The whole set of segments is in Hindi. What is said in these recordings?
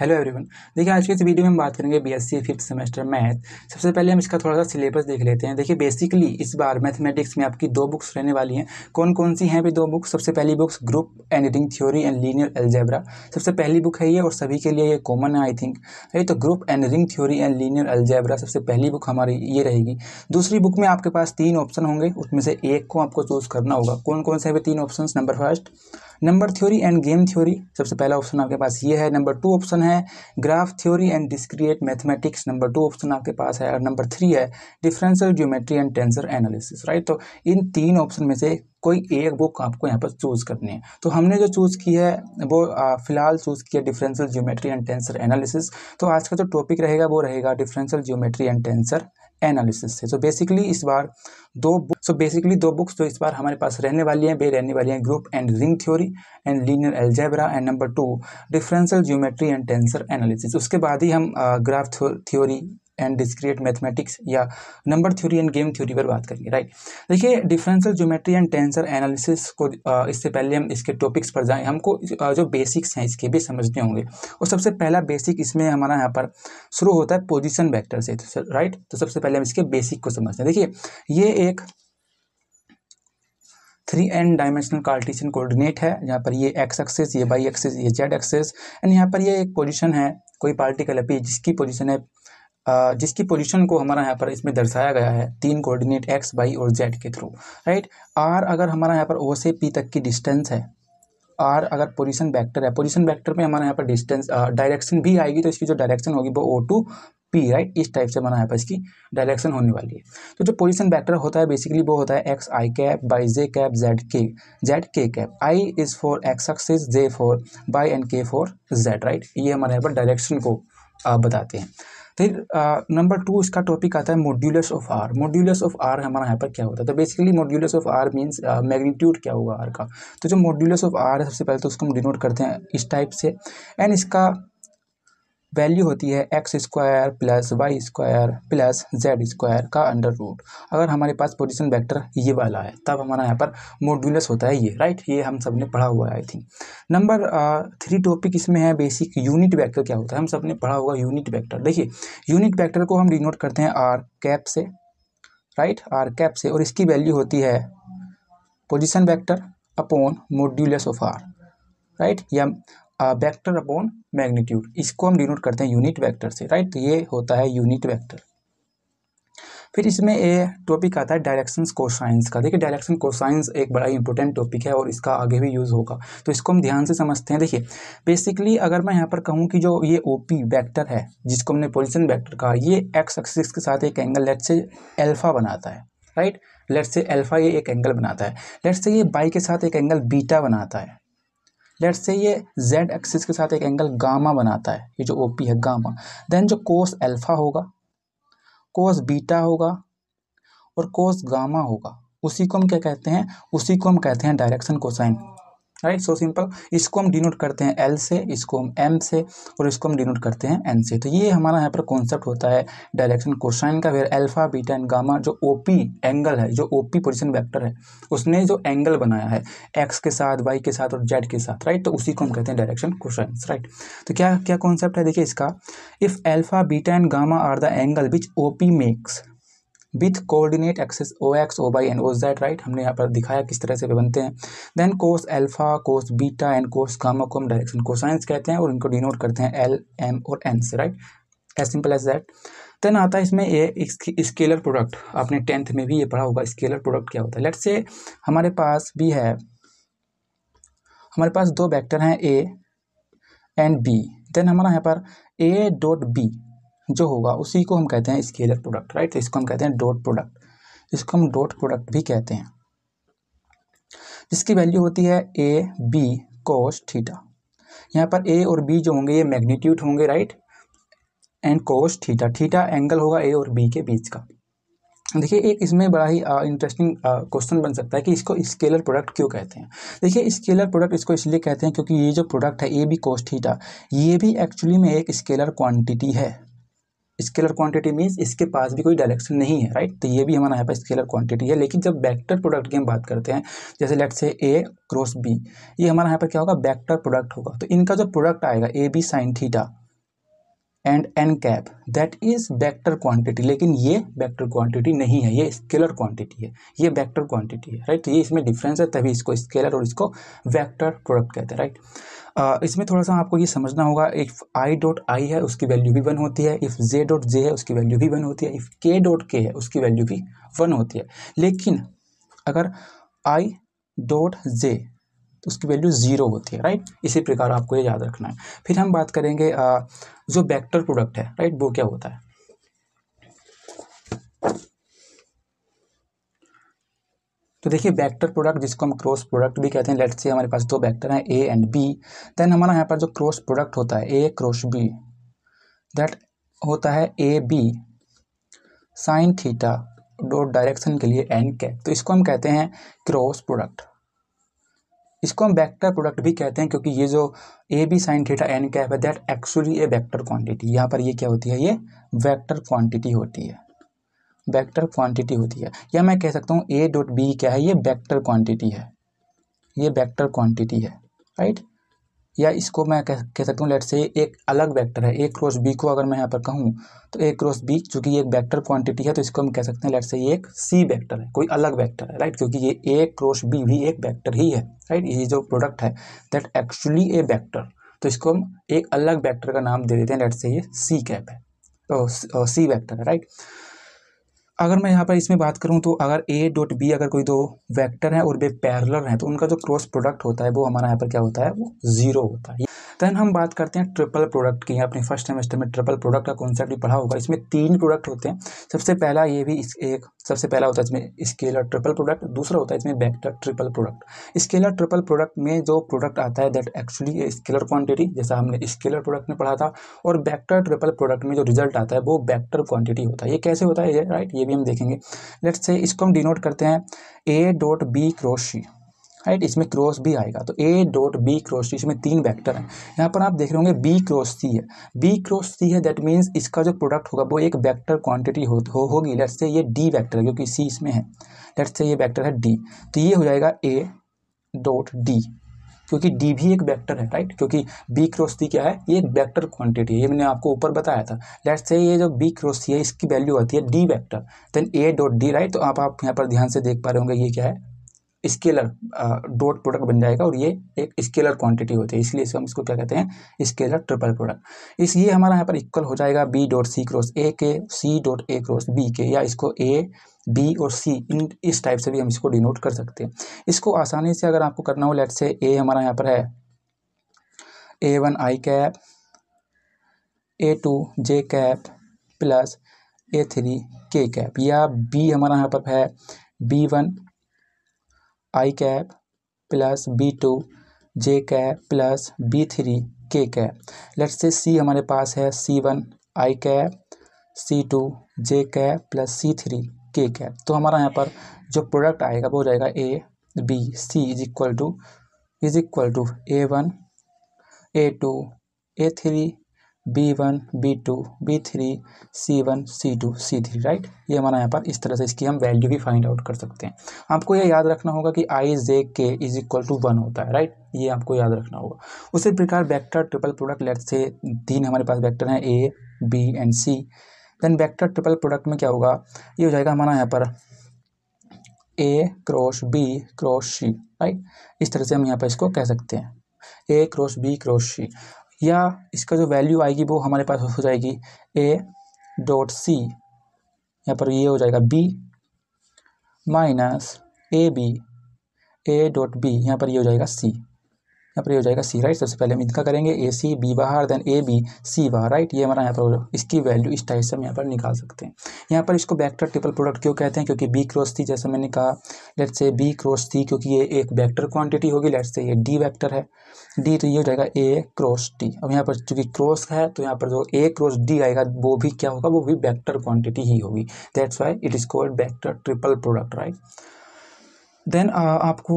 हेलो एवरीवन देखिए आज के इस वीडियो में हम बात करेंगे बीएससी फिफ्थ सेमेस्टर मैथ सबसे पहले हम इसका थोड़ा सा सिलेबस देख लेते हैं देखिए बेसिकली इस बार मैथमेटिक्स में आपकी दो बुक्स रहने वाली हैं कौन कौन सी हैं भी दो बुक्स सबसे पहली books group ring theory and linear algebra सबसे पहली बुक है ये और सभी के लिए ये कॉमन है आई थिंक ये तो group ring theory and linear algebra सबसे पहली बुक हमारी ये रहेगी दूसरी बुक में आपके पास तीन ऑप्शन होंगे उसमें से एक को आपको चूज़ करना होगा कौन कौन से है तीन option number first number theory and game theory सबसे पहला ऑप्शन आपके पास ये है नंबर टू ऑप्शन है graph theory and discrete mathematics number two option आपके पास है और नंबर थ्री है differential geometry and tensor analysis right तो इन तीन ऑप्शन में से कोई एक बुक आपको यहाँ पर चूज़ करनी है तो हमने जो चूज़ की है वो फिलहाल चूज़ किया differential geometry and tensor analysis तो आज का जो टॉपिक रहेगा वो रहेगा differential geometry and tensor analysis से सो बेसिकली इस बार दो बुक सो बेसिकली दो बुक्स जो इस बार हमारे पास रहने वाली हैं वे रहने वाली हैं group and ring theory and linear algebra and number two differential geometry and tensor analysis उसके बाद ही हम graph theory and discrete mathematics या number theory and game theory पर बात करेंगे राइट देखिए differential geometry and tensor analysis को इससे पहले हम इसके टॉपिक्स पर जाएं हमको जो बेसिक्स हैं इसके भी समझने होंगे और सबसे पहला बेसिक इसमें हमारा यहाँ पर शुरू होता है पोजिशन वैक्टर से तो राइट तो सबसे पहले हम इसके बेसिक को समझते हैं देखिए ये एक three n dimensional Cartesian coordinate है जहाँ पर ये एक्स एक्सेस ये वाई एक्सेस ये जेड एक्सेस एंड यहाँ पर ये एक पोजिशन है कोई पार्टिकल है पी जिसकी पोजिशन है जिसकी पोजीशन को हमारा यहाँ पर इसमें दर्शाया गया है तीन कोऑर्डिनेट एक्स वाई और जेड के थ्रू राइट आर अगर हमारा यहाँ पर ओ से पी तक की डिस्टेंस है आर अगर पोजीशन वेक्टर है पोजीशन वेक्टर में हमारा यहाँ पर डिस्टेंस डायरेक्शन भी आएगी तो इसकी जो डायरेक्शन होगी वो ओ टू पी राइट इस टाइप से हमारा यहाँ पर इसकी डायरेक्शन होने वाली है तो जो पोजीशन वेक्टर होता है बेसिकली वो होता है X I cap Y J cap Z K Z K cap I is for X axis J for Y and K for Z right ये हमारे यहाँ पर डायरेक्शन को बताते हैं फिर नंबर टू इसका टॉपिक आता है modulus of R modulus of R हमारा यहाँ पर क्या होता है तो basically modulus of R means magnitude क्या होगा आर का तो जो मॉड्यूलस ऑफ आर है सबसे पहले तो उसको हम डिनोट करते हैं इस टाइप से एंड इसका वैल्यू होती है X square plus Y square plus Z square का अंडर रूट अगर हमारे पास पोजिशन वैक्टर ये वाला है तब हमारा यहाँ पर मोडुलस होता है ये राइट ये हम सब ने पढ़ा हुआ है I think number three topic इसमें है बेसिक यूनिट वैक्टर क्या होता है हम सब ने पढ़ा हुआ यूनिट वैक्टर देखिए यूनिट वैक्टर को हम डिनोट करते हैं आर कैप से राइट आर कैप से और इसकी वैल्यू होती है position vector upon modulus of R right या वेक्टर अपॉन मैग्नीट्यूड इसको हम डिनोट करते हैं यूनिट वेक्टर से राइट तो ये होता है यूनिट वेक्टर फिर इसमें ए टॉपिक आता है डायरेक्शन कोसाइंस का देखिए डायरेक्शन कोसाइंस एक बड़ा ही इंपॉर्टेंट टॉपिक है और इसका आगे भी यूज़ होगा तो इसको हम ध्यान से समझते हैं देखिए बेसिकली अगर मैं यहाँ पर कहूँ कि जो ये ओ पी वैक्टर है जिसको हमने पोजिशन वैक्टर कहा ये एक्स एक्सिस के साथ एक एंगल लेट से एल्फ़ा बनाता है राइट लेट से एल्फ़ा ये एक एंगल बनाता है लेट से ये बाई के साथ एक एंगल बीटा बनाता है लेट से ये जेड एक्सिस के साथ एक एंगल गामा बनाता है ये जो ओ पी है गामा देन जो कोस एल्फा होगा कोस बीटा होगा और कोस गामा होगा उसी को हम क्या कहते हैं उसी को हम कहते हैं direction cosine right so simple इसको हम डिनोट करते हैं एल से इसको हम एम से और इसको हम डिनोट करते हैं एन से तो ये हमारा यहाँ पर कॉन्सेप्ट होता है डायरेक्शन कोशाइन का where alpha beta and gamma जो ओ पी एंगल है जो ओ पी पोजिशन वैक्टर है उसने जो एंगल बनाया है एक्स के साथ वाई के साथ और जेड के साथ राइट तो उसी को हम कहते हैं डायरेक्शन कोशाइन राइट तो क्या क्या कॉन्सेप्ट है देखिए इसका if alpha beta and gamma are the angle which O P makes with coordinate axes O X O Y and O Z right हमने यहाँ पर दिखाया किस तरह से वे बनते हैं then cos alpha cos beta and cos gamma को हम डायरेक्शन कोसाइंस कहते हैं और इनको डिनोट करते हैं एल एम और एन से right as simple as that then आता है इसमें ये स्केलर प्रोडक्ट आपने टेंथ में भी ये पढ़ा होगा स्केलर प्रोडक्ट क्या होता है लेट से हमारे पास भी है हमारे पास दो वेक्टर हैं ए एंड बी देन हमारा यहाँ पर ए डॉट बी जो होगा उसी को हम कहते हैं स्केलर प्रोडक्ट राइट इसको हम कहते हैं डॉट प्रोडक्ट इसको हम डॉट प्रोडक्ट भी कहते हैं जिसकी वैल्यू होती है ए बी कोस थीटा यहाँ पर ए और बी जो होंगे ये मैग्नीट्यूड होंगे right and cos theta theta angle होगा ए और बी के बीच का देखिए एक इसमें बड़ा ही इंटरेस्टिंग क्वेश्चन बन सकता है कि इसको स्केलर प्रोडक्ट क्यों कहते हैं देखिए स्केलर प्रोडक्ट इसको इसलिए कहते हैं क्योंकि ये जो प्रोडक्ट है ए बी कोस थीटा ये भी एक्चुअली में एक स्केलर क्वांटिटी है स्केलर क्वांटिटी मीन्स इसके पास भी कोई डायरेक्शन नहीं है राइट तो ये भी हमारा यहाँ पर स्केलर क्वांटिटी है लेकिन जब बैक्टर प्रोडक्ट की हम बात करते हैं जैसे लेट से ए क्रॉस बी ये हमारा यहाँ पर क्या होगा बैक्टर प्रोडक्ट होगा तो इनका जो प्रोडक्ट आएगा A B sine theta and N cap that is vector quantity लेकिन ये बैक्टर क्वांटिटी नहीं है ये स्केलर क्वांटिटी है ये बैक्टर क्वांटिटी है राइट तो ये इसमें डिफरेंस है तभी इसको स्केलर और इसको वैक्टर प्रोडक्ट कहते हैं राइट इसमें थोड़ा सा आपको ये समझना होगा इफ़ आई डॉट आई है उसकी वैल्यू भी वन होती है इफ़ जे डॉट जे है उसकी वैल्यू भी वन होती है इफ़ के डॉट के है उसकी वैल्यू भी वन होती है लेकिन अगर आई डॉट जे तो उसकी वैल्यू ज़ीरो होती है राइट इसी प्रकार आपको ये याद रखना है फिर हम बात करेंगे जो वेक्टर प्रोडक्ट है राइट वो क्या होता है तो देखिए बैक्टर प्रोडक्ट जिसको हम क्रॉस प्रोडक्ट भी कहते हैं लेट से हमारे पास दो बैक्टर हैं ए एंड बी देन हमारा यहाँ पर जो क्रॉस प्रोडक्ट होता है ए क्रॉस बी दैट होता है A B sine theta dot direction के लिए एन के तो इसको हम कहते हैं क्रॉस प्रोडक्ट इसको हम वेक्टर प्रोडक्ट भी कहते हैं क्योंकि ये जो A B sine theta N cap है that actually a vector quantity यहाँ पर ये क्या होती है ये वेक्टर क्वांटिटी होती है वेक्टर क्वांटिटी होती है या मैं कह सकता हूँ ए डॉट बी क्या है ये वेक्टर क्वांटिटी है ये वेक्टर क्वांटिटी है राइट या इसको मैं कह, कह सकता हूँ लेट से एक अलग वेक्टर है ए क्रॉस बी को अगर मैं यहाँ पर कहूँ तो ए क्रॉस बी चूँकि ये एक वेक्टर क्वांटिटी है तो इसको हम कह सकते हैं लेट से ये एक सी वेक्टर है कोई अलग वेक्टर है राइट क्योंकि ये ए क्रॉस बी भी एक वेक्टर ही है राइट ये जो प्रोडक्ट है दैट एक्चुअली ए वेक्टर तो इसको हम एक अलग वेक्टर का नाम दे देते हैं लेट से ये सी कैप है सी तो, वेक्टर है राइट अगर मैं यहाँ पर इसमें बात करूँ तो अगर ए डॉट बी अगर कोई दो वेक्टर हैं और वे पैरलर हैं तो उनका जो क्रॉस प्रोडक्ट होता है वो हमारा यहाँ पर क्या होता है वो ज़ीरो होता है दैन हम बात करते हैं ट्रिपल प्रोडक्ट की अपने फर्स्ट सेमेस्टर में ट्रिपल प्रोडक्ट का कॉन्सेप्ट भी पढ़ा होगा इसमें तीन प्रोडक्ट होते हैं सबसे पहला ये भी इस एक सबसे पहला होता है इसमें स्केलर ट्रिपल प्रोडक्ट दूसरा होता है इसमें vector triple product scalar triple product में जो प्रोडक्ट आता है दैट एक्चुअली स्केलर क्वांटिटी जैसा हमने स्केलर प्रोडक्ट में पढ़ा था और बैक्टर ट्रिपल प्रोडक्ट में जो रिजल्ट आता है वो बैक्टर क्वांटिटी होता है ये कैसे होता है ये राइट ये भी हम देखेंगे लेट्स से इसको हम डिनोट करते हैं A dot B cross right इसमें क्रॉस भी आएगा तो A dot B cross C इसमें तीन वैक्टर हैं यहाँ पर आप देख रहे होंगे बी क्रॉस सी है बी क्रॉस सी है दैट मीन्स इसका जो प्रोडक्ट होगा वो एक वैक्टर क्वांटिटी हो, होगी लेट्स से ये डी वैक्टर है क्योंकि सी इसमें है लेट्स से ये वैक्टर है डी तो ये हो जाएगा ए डॉट डी क्योंकि डी भी एक वेक्टर है राइट क्योंकि बी क्रॉस सी क्या है ये एक वेक्टर क्वांटिटी है ये मैंने आपको ऊपर बताया था लेट्स से ये जो बी क्रॉस सी है इसकी वैल्यू आती है D vector then A dot D right तो आप, आप यहाँ पर ध्यान से देख पा रहे होंगे ये क्या है स्केलर डॉट प्रोडक्ट बन जाएगा और ये एक स्केलर क्वांटिटी होती है इसलिए इसको हम इसको क्या कहते हैं स्केलर ट्रिपल प्रोडक्ट इस ये हमारा यहाँ पर इक्वल हो जाएगा B dot C cross A के C dot A cross B के या इसको ए बी और सी इन इस टाइप से भी हम इसको डिनोट कर सकते हैं इसको आसानी से अगर आपको करना हो लेट से ए हमारा यहाँ पर है A one I cap A two J cap plus A three K cap या बी हमारा यहाँ पर है B one I cap plus B two J cap plus B three K cap let's say C हमारे पास है C one I cap C two J cap plus C three K cap तो हमारा यहाँ पर जो प्रोडक्ट आएगा वो हो जाएगा A B C is equal to is equal to A one A two A three B one B two B three C one C two C three right ये हमारा यहाँ पर इस तरह से इसकी हम वैल्यू भी फाइंड आउट कर सकते हैं आपको ये याद रखना होगा कि आई जे के इज इक्वल टू वन होता है राइट ये आपको याद रखना होगा उसी प्रकार वेक्टर ट्रिपल प्रोडक्ट लेट से तीन हमारे पास वेक्टर हैं A B and C then vector triple product में क्या होगा ये हो जाएगा हमारा यहाँ पर A cross B cross C right इस तरह से हम यहाँ पर इसको कह सकते हैं A cross B cross C या इसका जो वैल्यू आएगी वो हमारे पास हो जाएगी ए डॉट सी यहाँ पर ये हो जाएगा B minus A B A dot B यहाँ पर ये हो जाएगा सी यहाँ पर हो जाएगा सी राइट सबसे पहले हम इनका करेंगे ए सी बी बाहर देन ए बी सी बाहर राइट ये हमारा यहाँ पर इसकी वैल्यू इस टाइप से हम यहाँ पर निकाल सकते हैं यहाँ पर इसको बैक्टर ट्रिपल प्रोडक्ट क्यों कहते हैं क्योंकि बी क्रॉस थी जैसे मैंने कहा लेट से बी क्रॉस थी क्योंकि ये एक बैक्टर क्वान्टिटी होगी लेट से ये डी वैक्टर है डी तो ये हो जाएगा ए क्रॉस टी अब यहाँ पर चूंकि क्रॉस है तो यहाँ पर जो ए क्रॉस डी आएगा वो भी क्या होगा वो भी बैक्टर क्वान्टिटी ही होगी that's why it is called vector triple product right then uh, आपको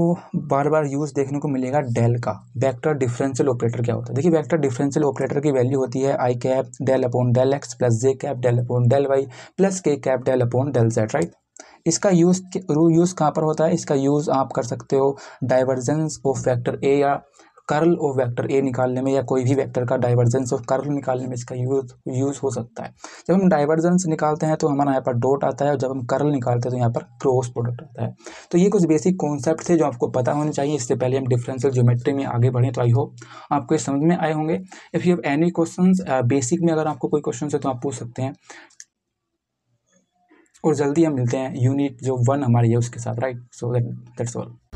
बार बार यूज़ देखने को मिलेगा डेल का वेक्टर डिफरेंशियल ऑपरेटर क्या होता है देखिए वेक्टर डिफरेंशियल ऑपरेटर की वैल्यू होती है I cap del upon del X plus J cap del upon del Y plus K cap del upon del Z right इसका यूज़ यूज़ कहाँ पर होता है इसका यूज़ आप कर सकते हो डाइवर्जेंस ऑफ फैक्टर ए या कर्ल ऑफ वेक्टर ए निकालने में या कोई भी वेक्टर का डाइवर्जेंस ऑफ कर्ल निकालने में इसका यूज यूज़ हो सकता है जब हम डाइवर्जेंस निकालते हैं तो हमारा यहाँ पर डॉट आता है और जब हम कर्ल निकालते हैं तो यहाँ पर क्रॉस प्रोडक्ट आता है तो ये कुछ बेसिक कॉन्सेप्ट थे जो आपको पता होने चाहिए इससे पहले हम डिफरेंशियल ज्योमेट्री में आगे बढ़ें तो आई होप आपको ये समझ में आए होंगे if you have any question basic में अगर आपको कोई क्वेश्चन है तो आप पूछ सकते हैं और जल्दी हम मिलते हैं यूनिट जो वन हमारी है उसके साथ right so that that's all